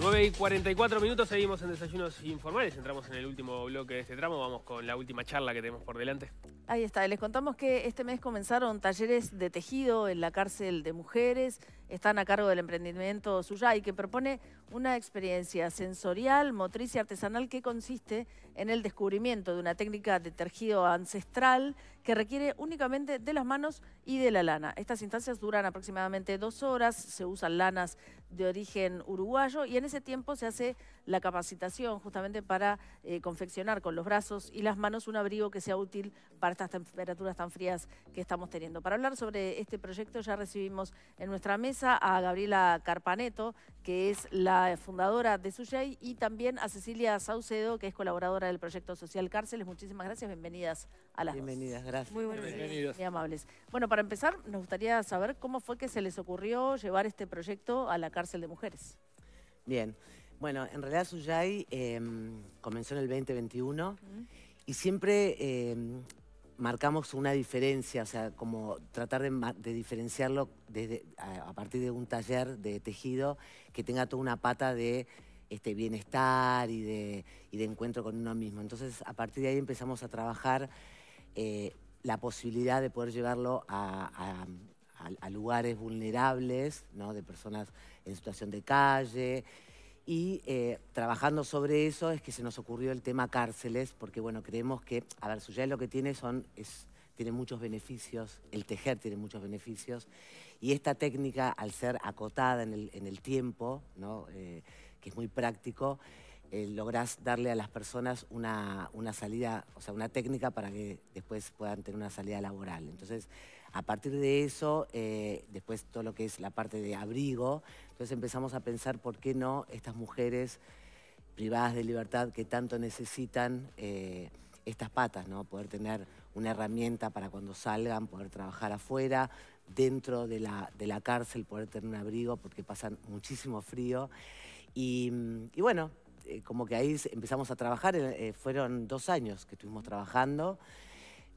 9 y 44 minutos, seguimos en Desayunos Informales, entramos en el último bloque de este tramo, vamos con la última charla que tenemos por delante. Ahí está, les contamos que este mes comenzaron talleres de tejido en la cárcel de mujeres, están a cargo del emprendimiento y que propone una experiencia sensorial, motriz y artesanal que consiste en el descubrimiento de una técnica de tejido ancestral que requiere únicamente de las manos y de la lana. Estas instancias duran aproximadamente dos horas, se usan lanas de origen uruguayo y en ese tiempo se hace la capacitación justamente para eh, confeccionar con los brazos y las manos un abrigo que sea útil para estas temperaturas tan frías que estamos teniendo. Para hablar sobre este proyecto ya recibimos en nuestra mesa a Gabriela Carpaneto, que es la fundadora de Suyay, y también a Cecilia Saucedo, que es colaboradora del proyecto Social Cárceles. Muchísimas gracias, bienvenidas a las Bienvenidas, gracias. Muy buenas Bienvenidos. Muy amables. Bueno, para empezar, nos gustaría saber cómo fue que se les ocurrió llevar este proyecto a la cárcel de mujeres. Bien. Bueno, en realidad Suyay em, comenzó en el 2021 y siempre em, marcamos una diferencia, o sea, como tratar de, diferenciarlo desde, a, partir de un taller de tejido que tenga toda una pata de este, bienestar y de, encuentro con uno mismo. Entonces, a partir de ahí empezamos a trabajar eh, la posibilidad de poder llevarlo a, lugares vulnerables, de personas en situación de calle, y eh, trabajando sobre eso es que se nos ocurrió el tema cárceles, porque bueno, creemos que, a ver, ya lo que tiene son, es, tiene muchos beneficios, el tejer tiene muchos beneficios, y esta técnica, al ser acotada en el, tiempo, ¿no? Eh, que es muy práctico, logras eh, lográs darle a las personas una, una salida, o sea, una técnica para que después puedan tener una salida laboral. Entonces, a partir de eso, eh, después todo lo que es la parte de abrigo, entonces empezamos a pensar por qué no estas mujeres privadas de libertad que tanto necesitan eh, estas patas, ¿no? Poder tener una herramienta para cuando salgan, poder trabajar afuera, dentro de la, cárcel, poder tener un abrigo porque pasan muchísimo frío. Y, bueno, eh, como que ahí empezamos a trabajar, fueron dos años que estuvimos trabajando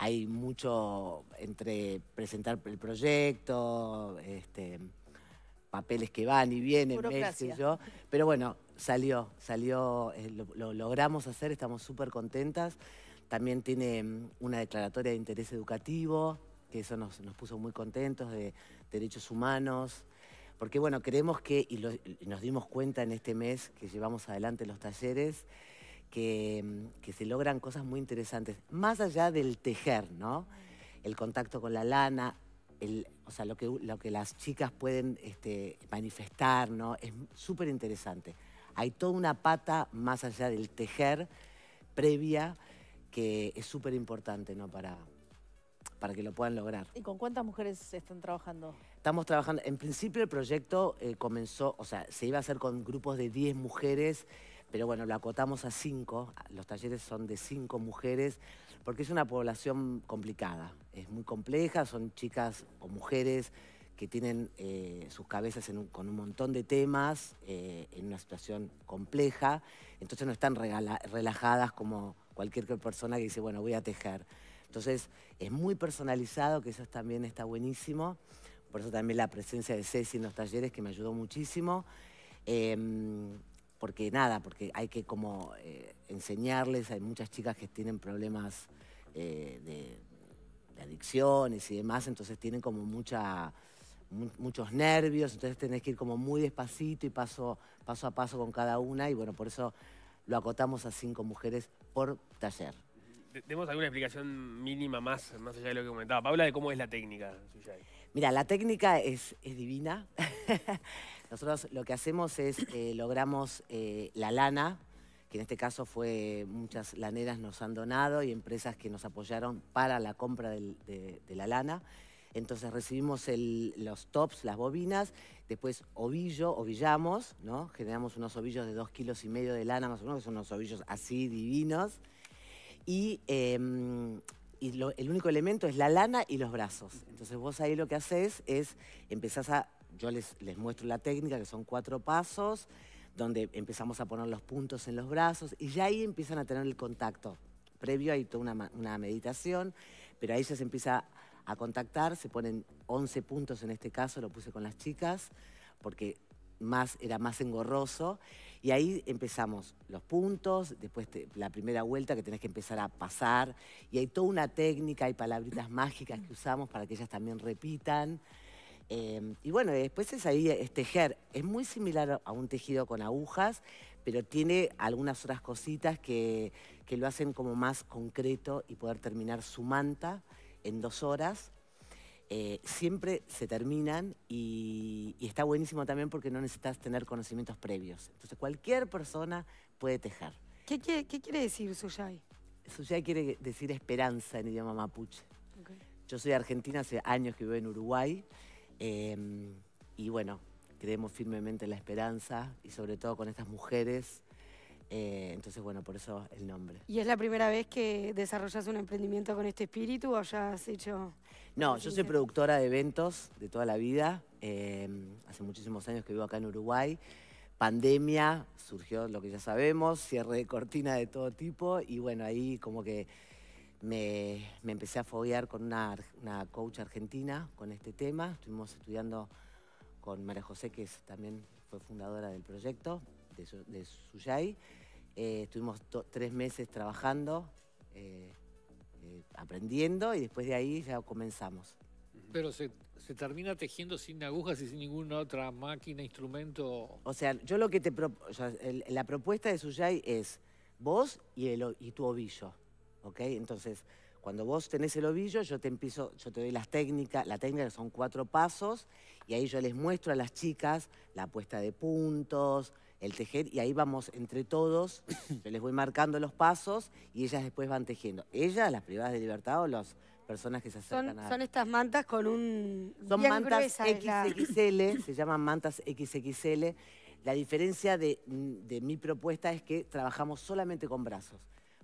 hay mucho entre presentar el proyecto, este, papeles que van y vienen, Pero bueno, salió, salió, eh, lo, logramos hacer, estamos súper contentas. También tiene mm, una declaratoria de interés educativo, que eso nos, puso muy contentos, de derechos humanos. Porque bueno, creemos que, y nos dimos cuenta en este mes que llevamos adelante los talleres, que, se logran cosas muy interesantes, más allá del tejer, ¿no? El contacto con la lana, el, o sea, lo que, lo que las chicas pueden este, manifestar, ¿no? Es súper interesante. Hay toda una pata más allá del tejer previa que es súper importante, ¿no? Para, para que lo puedan lograr. ¿Y con cuántas mujeres están trabajando? Estamos trabajando, en principio el proyecto eh, comenzó, o sea, se iba a hacer con grupos de 10 mujeres pero bueno, lo acotamos a cinco, los talleres son de cinco mujeres, porque es una población complicada, es muy compleja, son chicas o mujeres que tienen eh, sus cabezas con un montón de temas, eh, en una situación compleja, entonces no están relajadas como cualquier persona que dice, bueno, voy a tejer. Entonces es muy personalizado, que eso también está buenísimo, por eso también la presencia de Ceci en los talleres que me ayudó muchísimo. Em, porque nada, porque hay que como eh, enseñarles, hay muchas chicas que tienen problemas eh, de, adicciones y demás, entonces tienen como mucha, muchos nervios, entonces tenés que ir como muy despacito y paso, paso a paso con cada una y bueno, por eso lo acotamos a cinco mujeres por taller. ¿Tenemos alguna explicación mínima más, más allá de lo que comentaba Paula, de cómo es la técnica, Mira, la técnica es, divina. Nosotros lo que hacemos es, eh, logramos eh, la lana, que en este caso fue muchas laneras nos han donado y empresas que nos apoyaron para la compra de, la lana. Entonces recibimos los tops, las bobinas, después ovillo, ovillamos, ¿no? Generamos unos ovillos de dos kilos y medio de lana más o menos, que son unos ovillos así divinos. Y em, y el único elemento es la lana y los brazos. Entonces vos ahí lo que haces es, empezás a, yo les, les muestro la técnica, que son cuatro pasos, donde empezamos a poner los puntos en los brazos y ya ahí empiezan a tener el contacto. Previo hay toda una, una meditación, pero ahí ya se empieza a contactar, se ponen 11 puntos en este caso, lo puse con las chicas, porque más, era más engorroso. Y ahí empezamos los puntos, después la primera vuelta que tenés que empezar a pasar. Y hay toda una técnica, hay palabritas mágicas que usamos para que ellas también repitan. Em, y bueno, después es ahí tejer. Es muy similar a un tejido con agujas, pero tiene algunas otras cositas que, que lo hacen como más concreto y poder terminar su manta en dos horas eh, siempre se terminan y, está buenísimo también porque no necesitas tener conocimientos previos. Entonces cualquier persona puede tejer. ¿Qué, quiere decir Suyay? Suyay quiere decir esperanza en idioma mapuche. Yo soy argentina, hace años que vivo en Uruguay em, y bueno, creemos firmemente en la esperanza y sobre todo con estas mujeres eh, entonces, bueno, por eso el nombre. ¿Y es la primera vez que desarrollas un emprendimiento con este espíritu o ya has hecho...? No, yo soy productora de eventos de toda la vida. Em, hace muchísimos años que vivo acá en Uruguay. Pandemia, surgió lo que ya sabemos, cierre de cortina de todo tipo y bueno, ahí como que me, empecé a foguear con una, coach argentina con este tema. Estuvimos estudiando con María José, que es, también fue fundadora del proyecto de, de Suyay. Eh, estuvimos tres meses trabajando, eh, eh, aprendiendo y después de ahí ya comenzamos. Pero se, termina tejiendo sin agujas y sin ninguna otra máquina, instrumento. O sea, yo lo que te propongo, la propuesta de Suyay es vos y, el, y tu ovillo. ¿Ok? Entonces, cuando vos tenés el ovillo, yo te empiezo, yo te doy las técnicas, la técnica son cuatro pasos, y ahí yo les muestro a las chicas la puesta de puntos, el tejer y ahí vamos entre todos, yo les voy marcando los pasos y ellas después van tejiendo. Ellas, las privadas de libertad o las personas que se acercan son, a... Son estas mantas con un... Son mantas XXL, se llaman mantas XXL. La diferencia de, de mi propuesta es que trabajamos solamente con brazos.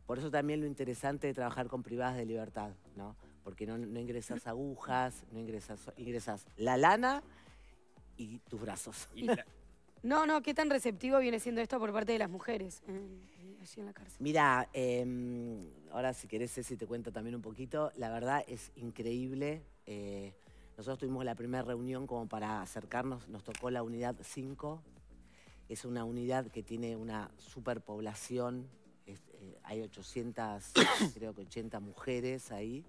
Por eso también lo interesante de trabajar con privadas de libertad, ¿no? Porque no, ingresas agujas, no ingresas, ingresas la lana y tus brazos. No, no, ¿qué tan receptivo viene siendo esto por parte de las mujeres eh, eh, allí en la cárcel? Mira, em, ahora si querés, Ceci, te cuento también un poquito. La verdad es increíble. Eh, nosotros tuvimos la primera reunión como para acercarnos, nos tocó la unidad 5. Es una unidad que tiene una superpoblación, hay 800, creo que 80 mujeres ahí.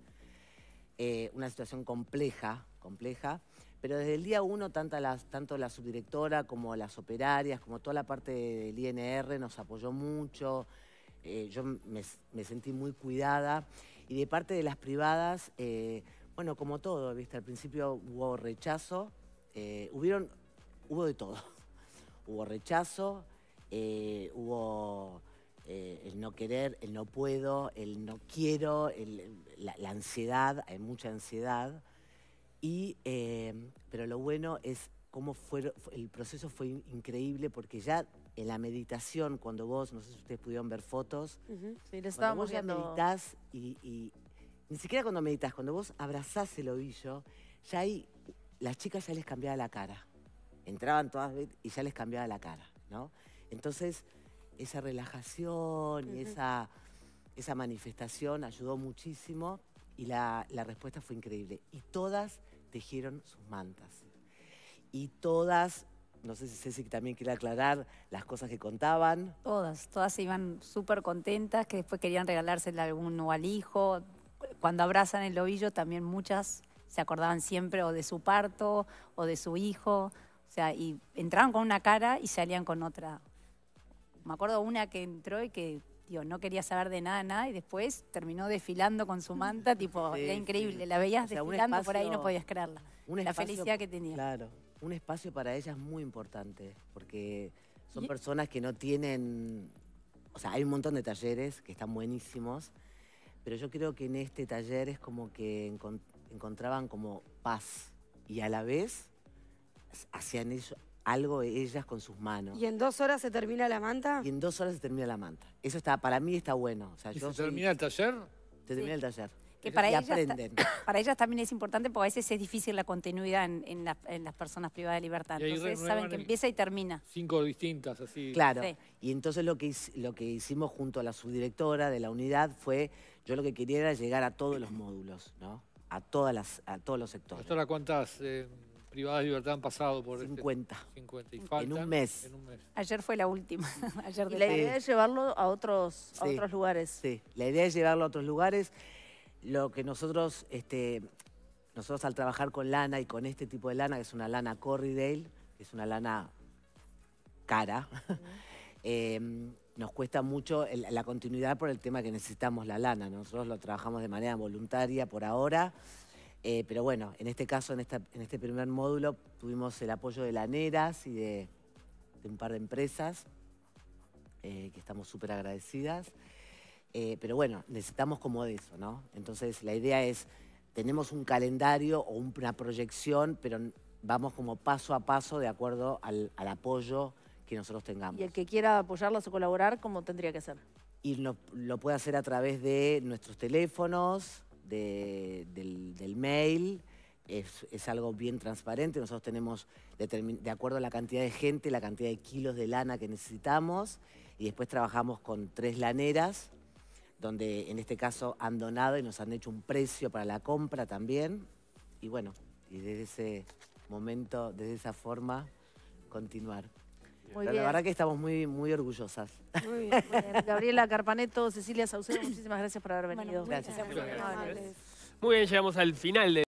una situación compleja, compleja. Pero desde el día uno, tanto la, tanto la subdirectora como las operarias, como toda la parte del INR nos apoyó mucho. Eh, yo me, sentí muy cuidada. Y de parte de las privadas, eh, bueno, como todo, ¿viste? Al principio hubo rechazo, eh, hubo de todo. hubo rechazo, hubo el no querer, el no puedo, el no quiero, la ansiedad, hay mucha ansiedad. Y, eh, pero lo bueno es cómo fue, el proceso fue increíble porque ya en la meditación, cuando vos, no sé si ustedes pudieron ver fotos, vos y, ni siquiera cuando meditas, cuando vos abrazás el ovillo, ya ahí las chicas ya les cambiaba la cara. Entraban todas y ya les cambiaba la cara, ¿no? Entonces, esa relajación y esa, esa manifestación ayudó muchísimo. Y la, respuesta fue increíble. Y todas tejieron sus mantas. Y todas no sé si si también quiere aclarar las cosas que contaban. Todas, todas se iban súper contentas, que después querían regalársela a alguno al hijo. Cuando abrazan el ovillo también muchas se acordaban siempre o de su parto o de su hijo. O sea, y entraban con una cara y salían con otra. Me acuerdo una que entró y que no quería saber de nada, nada, y después terminó desfilando con su manta, tipo, era increíble, la veías desfilando por ahí, no podías creerla. la felicidad que tenía. Claro, un espacio para ellas muy importante, porque son e personas que no tienen, o sea, hay un montón de talleres que están buenísimos, pero yo creo que en este taller es como que encontraban como paz y a la vez hacían ellos, algo ellas con sus manos. ¿Y en dos horas se termina la manta? Y en dos horas se termina la manta. Eso está, para mí está bueno. se termina el taller? Se termina el taller. Que para, y ellas, aprenden. para ellas también es importante porque a veces es difícil la continuidad en, las personas privadas de libertad. Entonces saben que empieza y termina. Cinco distintas, así. Claro. Y entonces lo que, lo que hicimos junto a la subdirectora de la unidad fue, yo lo que quería era llegar a todos los módulos, ¿no? A, todas las, a todos los sectores. ¿Hasta ahora cuántas? Eh, privadas de libertad han pasado por 50. Este 50 y en, un mes. Ayer fue la última. y la idea es llevarlo a otros, otros lugares. Sí, la idea es llevarlo a otros lugares. Lo que nosotros, este, nosotros al trabajar con lana y con este tipo de lana, que es una lana Corridale, que es una lana cara, em, nos cuesta mucho la continuidad por el tema que necesitamos la lana. Nosotros lo trabajamos de manera voluntaria por ahora eh, pero bueno, en este caso, en, en este primer módulo, tuvimos el apoyo de Laneras y de, un par de empresas, eh, que estamos súper agradecidas. Eh, pero bueno, necesitamos como de eso, ¿no? Entonces la idea es, tenemos un calendario o una proyección, pero vamos como paso a paso de acuerdo al, apoyo que nosotros tengamos. Y el que quiera apoyarlas o colaborar, ¿cómo tendría que hacer? Y lo puede hacer a través de nuestros teléfonos, del, mail. Es, es, algo bien transparente. Nosotros tenemos, de acuerdo a la cantidad de gente, la cantidad de kilos de lana que necesitamos. Y después trabajamos con tres laneras, donde en este caso han donado y nos han hecho un precio para la compra también. Y bueno, y desde ese momento, desde esa forma, continuar. La verdad que estamos muy, muy orgullosas. Muy bien, Gabriela Carpaneto, Cecilia Saucedo, muchísimas gracias por haber venido. gracias. Muy bien, llegamos al final de...